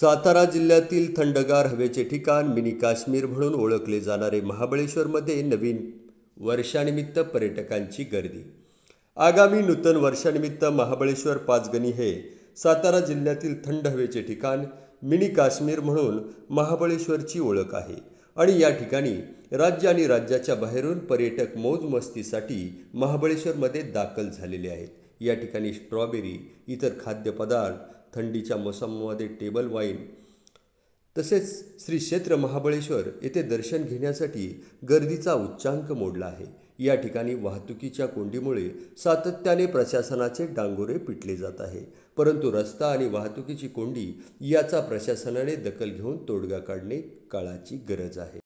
सातारा जिल्ह्यातील थंडगार हवेचे ठिकाण मिनी काश्मीर म्हणून ओळखले जाणारे महाबळेश्वरमध्ये नवीन वर्षानिमित्त पर्यटकांची गर्दी आगामी नूतन वर्षानिमित्त महाबळेश्वर पाचगणी हे सातारा जिल्ह्यातील थंड हवेचे ठिकाण मिनी काश्मीर म्हणून महाबळेश्वरची ओळख आहे आणि या ठिकाणी राज्य आणि राज्याच्या बाहेरून पर्यटक मौजमस्तीसाठी महाबळेश्वरमध्ये दाखल झालेले आहेत या ठिकाणी स्ट्रॉबेरी इतर खाद्यपदार्थ थंडीच्या मोसमामध्ये टेबल वाईन तसेच श्री क्षेत्र महाबळेश्वर येथे दर्शन घेण्यासाठी गर्दीचा उच्चांक मोडला आहे या ठिकाणी वाहतुकीच्या कोंडीमुळे सातत्याने प्रशासनाचे डांगोरे पिटले जात आहे परंतु रस्ता आणि वाहतुकीची कोंडी याचा प्रशासनाने दखल घेऊन तोडगा काढणे काळाची गरज आहे